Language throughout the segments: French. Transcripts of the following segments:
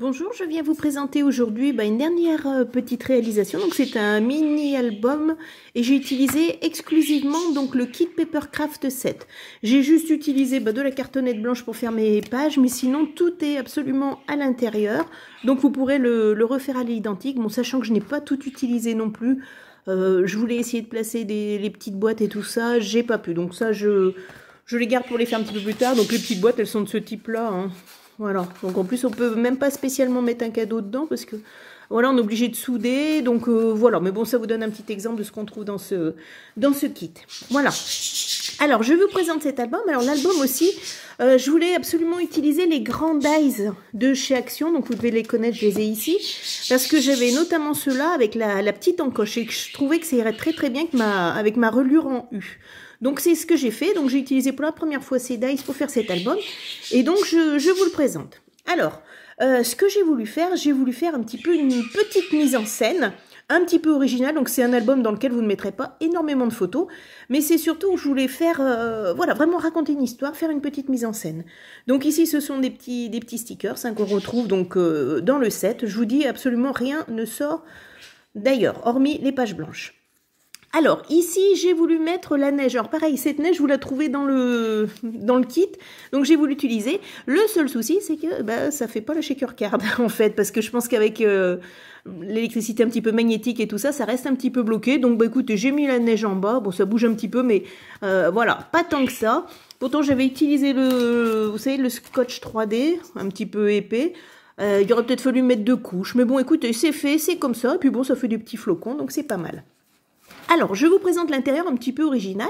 Bonjour, je viens vous présenter aujourd'hui bah, une dernière euh, petite réalisation. Donc c'est un mini album et j'ai utilisé exclusivement donc le kit Papercraft 7. J'ai juste utilisé bah, de la cartonnette blanche pour faire mes pages, mais sinon tout est absolument à l'intérieur. Donc vous pourrez le, refaire à l'identique. Bon, sachant que je n'ai pas tout utilisé non plus. Euh, je voulais essayer de placer des, les petites boîtes et tout ça, j'ai pas pu. Donc ça je, je les garde pour les faire un petit peu plus tard. Donc les petites boîtes elles sont de ce type là. Hein. Voilà, donc en plus on peut même pas spécialement mettre un cadeau dedans parce que voilà, on est obligé de souder, donc euh, voilà, mais bon, ça vous donne un petit exemple de ce qu'on trouve dans ce, dans ce kit. Voilà. Alors, je vous présente cet album. Alors, l'album aussi, euh, je voulais absolument utiliser les Dyes de chez Action. Donc, vous devez les connaître, je les ai ici parce que j'avais notamment cela avec la, petite encoche et que je trouvais que ça irait très très bien avec ma, avec relure en U. Donc c'est ce que j'ai fait, donc j'ai utilisé pour la première fois ces dice pour faire cet album et donc je, vous le présente. Alors, euh, ce que j'ai voulu faire, j'ai voulu faire un petit peu une petite mise en scène un petit peu original. Donc c'est un album dans lequel vous ne mettrez pas énormément de photos, mais c'est surtout où je voulais faire, euh, voilà, vraiment raconter une histoire, faire une petite mise en scène. Donc ici, ce sont des petits, des petits stickers hein, qu'on retrouve donc euh, dans le set. Je vous dis absolument rien ne sort d'ailleurs, hormis les pages blanches. Alors ici j'ai voulu mettre la neige. Alors pareil, cette neige vous la trouvez dans le, dans le kit, donc j'ai voulu l'utiliser. Le seul souci c'est que bah, ça fait pas la shaker card en fait, parce que je pense qu'avec euh, l'électricité un petit peu magnétique et tout ça, ça reste un petit peu bloqué. Donc bah écoutez, j'ai mis la neige en bas, bon ça bouge un petit peu, mais euh, voilà, pas tant que ça. Pourtant j'avais utilisé le, vous savez, le scotch 3D, un petit peu épais. Euh, il aurait peut-être fallu mettre deux couches, mais bon écoutez, c'est fait, c'est comme ça, et puis bon ça fait des petits flocons, donc c'est pas mal. Alors, je vous présente l'intérieur un petit peu original.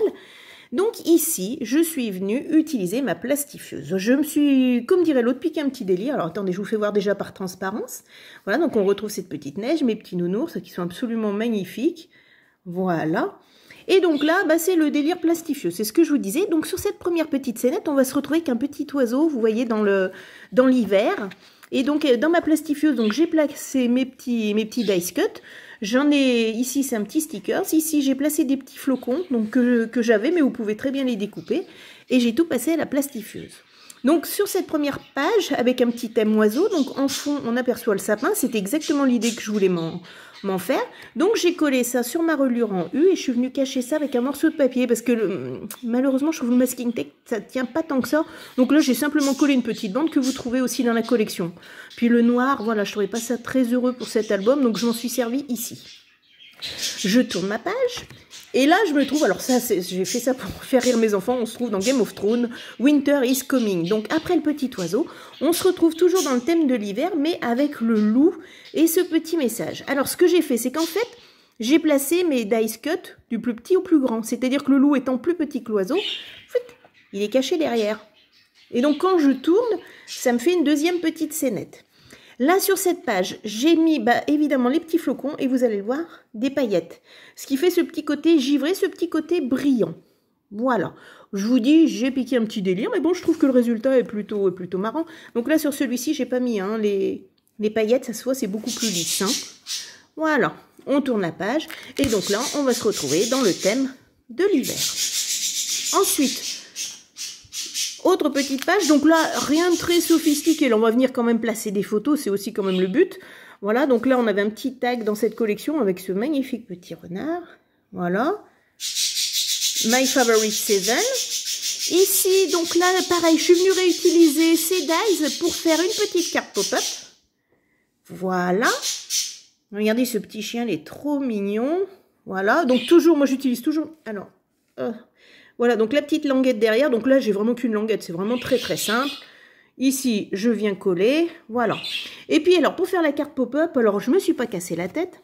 Donc ici, je suis venue utiliser ma plastifieuse. Je me suis, comme dirait l'autre, piqué un petit délire. Alors attendez, je vous fais voir déjà par transparence. Voilà, donc on retrouve cette petite neige, mes petits nounours qui sont absolument magnifiques. Voilà. Et donc là, bah, c'est le délire plastifieux, c'est ce que je vous disais. Donc sur cette première petite scénette, on va se retrouver qu'un petit oiseau, vous voyez, dans le dans l'hiver. Et donc euh, dans ma plastifieuse, donc j'ai placé mes petits, mes petits dice cuts. J'en ai ici, c'est un petit sticker. Ici, j'ai placé des petits flocons que, que j'avais, mais vous pouvez très bien les découper. Et j'ai tout passé à la plastifieuse. Donc sur cette première page, avec un petit thème oiseau, donc en fond on aperçoit le sapin, c'était exactement l'idée que je voulais m'en faire. Donc j'ai collé ça sur ma relure en U et je suis venue cacher ça avec un morceau de papier parce que malheureusement je trouve le masking tape ça tient pas tant que ça. Donc là j'ai simplement collé une petite bande que vous trouvez aussi dans la collection. Puis le noir, voilà, je trouvais pas ça très heureux pour cet album donc je m'en suis servi ici. Je tourne ma page et là, je me trouve, alors ça, j'ai fait ça pour faire rire mes enfants, on se trouve dans Game of Thrones, Winter is Coming. Donc après le petit oiseau, on se retrouve toujours dans le thème de l'hiver, mais avec le loup et ce petit message. Alors ce que j'ai fait, c'est qu'en fait, j'ai placé mes dice cut du plus petit au plus grand. C'est-à-dire que le loup étant plus petit que l'oiseau, il est caché derrière. Et donc quand je tourne, ça me fait une deuxième petite scénette. Là, sur cette page, j'ai mis bah, évidemment les petits flocons et vous allez voir, des paillettes. Ce qui fait ce petit côté givré, ce petit côté brillant. Voilà. Je vous dis, j'ai piqué un petit délire, mais bon, je trouve que le résultat est plutôt, plutôt marrant. Donc là, sur celui-ci, j'ai pas mis hein, les, les paillettes, ça se voit, c'est beaucoup plus lisse. Hein. Voilà. On tourne la page. Et donc là, on va se retrouver dans le thème de l'hiver. Ensuite, autre petite page, donc là, rien de très sophistiqué. Là, on va venir quand même placer des photos, c'est aussi quand même le but. Voilà, donc là, on avait un petit tag dans cette collection avec ce magnifique petit renard. Voilà. My Favorite Season. Ici, donc là, pareil, je suis venue réutiliser ces dies pour faire une petite carte pop-up. Voilà. Regardez, ce petit chien, il est trop mignon. Voilà, donc toujours, moi j'utilise toujours... Alors, euh, voilà, donc la petite languette derrière. Donc là, j'ai vraiment qu'une languette. C'est vraiment très, très simple. Ici, je viens coller. Voilà. Et puis, alors, pour faire la carte pop-up, alors, je ne me suis pas cassé la tête.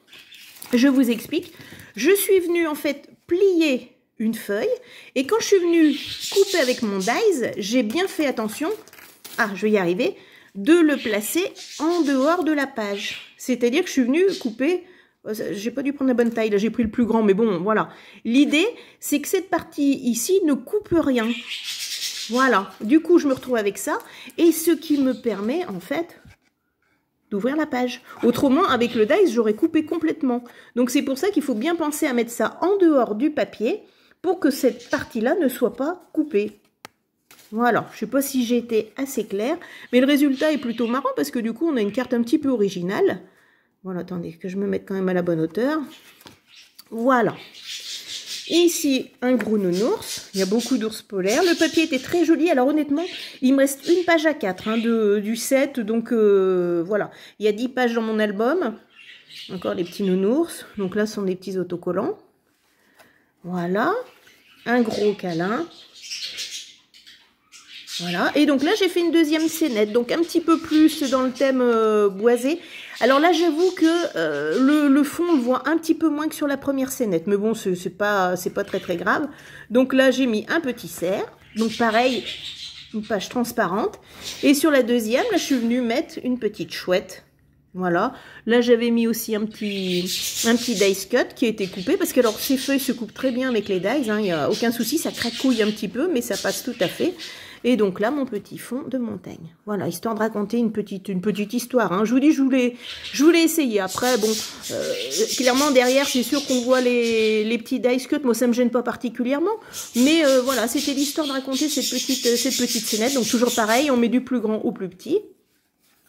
Je vous explique. Je suis venue, en fait, plier une feuille. Et quand je suis venue couper avec mon dies, j'ai bien fait attention, ah, je vais y arriver, de le placer en dehors de la page. C'est-à-dire que je suis venue couper euh, j'ai pas dû prendre la bonne taille, là j'ai pris le plus grand, mais bon, voilà. L'idée, c'est que cette partie ici ne coupe rien. Voilà, du coup je me retrouve avec ça, et ce qui me permet en fait d'ouvrir la page. Autrement, avec le dice, j'aurais coupé complètement. Donc c'est pour ça qu'il faut bien penser à mettre ça en dehors du papier, pour que cette partie-là ne soit pas coupée. Voilà, je ne sais pas si j'ai été assez claire, mais le résultat est plutôt marrant parce que du coup, on a une carte un petit peu originale. Voilà, attendez, que je me mette quand même à la bonne hauteur. Voilà. ici, un gros nounours. Il y a beaucoup d'ours polaires. Le papier était très joli. Alors honnêtement, il me reste une page à quatre hein, du 7. Donc euh, voilà, il y a 10 pages dans mon album. Encore les petits nounours. Donc là, ce sont des petits autocollants. Voilà. Un gros câlin. Voilà, et donc là j'ai fait une deuxième scénette, donc un petit peu plus dans le thème euh, boisé. Alors là j'avoue que euh, le, fond on le voit un petit peu moins que sur la première scénette, mais bon c'est pas, pas très très grave. Donc là j'ai mis un petit cerf, donc pareil, une page transparente. Et sur la deuxième, là je suis venue mettre une petite chouette. Voilà. Là, j'avais mis aussi un petit, un petit dice cut qui a été coupé parce que alors ces feuilles se coupent très bien avec les dice, hein. Il n'y a aucun souci, ça cracouille un petit peu, mais ça passe tout à fait. Et donc là, mon petit fond de montagne. Voilà, histoire de raconter une petite, une petite histoire. Hein. Je vous dis, je voulais, je voulais essayer. Après, bon, euh, clairement, derrière, c'est sûr qu'on voit les, petits dice cuts. Moi, ça ne me gêne pas particulièrement. Mais euh, voilà, c'était l'histoire de raconter cette petite, euh, cette petite scénette. Donc toujours pareil, on met du plus grand au plus petit.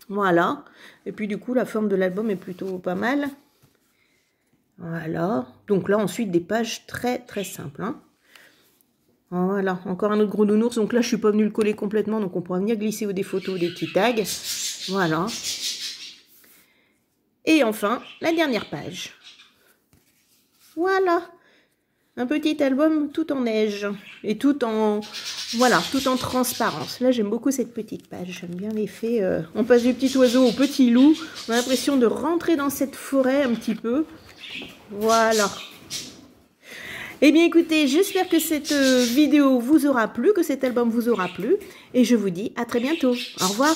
Voilà. Et puis du coup, la forme de l'album est plutôt pas mal. Voilà. Donc là, ensuite, des pages très, très simples. Hein. Ah, voilà, encore un autre gros nounours. Donc là, je suis pas venue le coller complètement, donc on pourra venir glisser des photos, des petits tags. Voilà. Et enfin, la dernière page. Voilà. Un petit album tout en neige et tout en voilà, tout en transparence. Là, j'aime beaucoup cette petite page. J'aime bien l'effet. Euh, on passe du petit oiseau au petit loup. On a l'impression de rentrer dans cette forêt un petit peu. Voilà. Eh bien écoutez, j'espère que cette euh, vidéo vous aura plu, que cet album vous aura plu, et je vous dis à très bientôt. Au revoir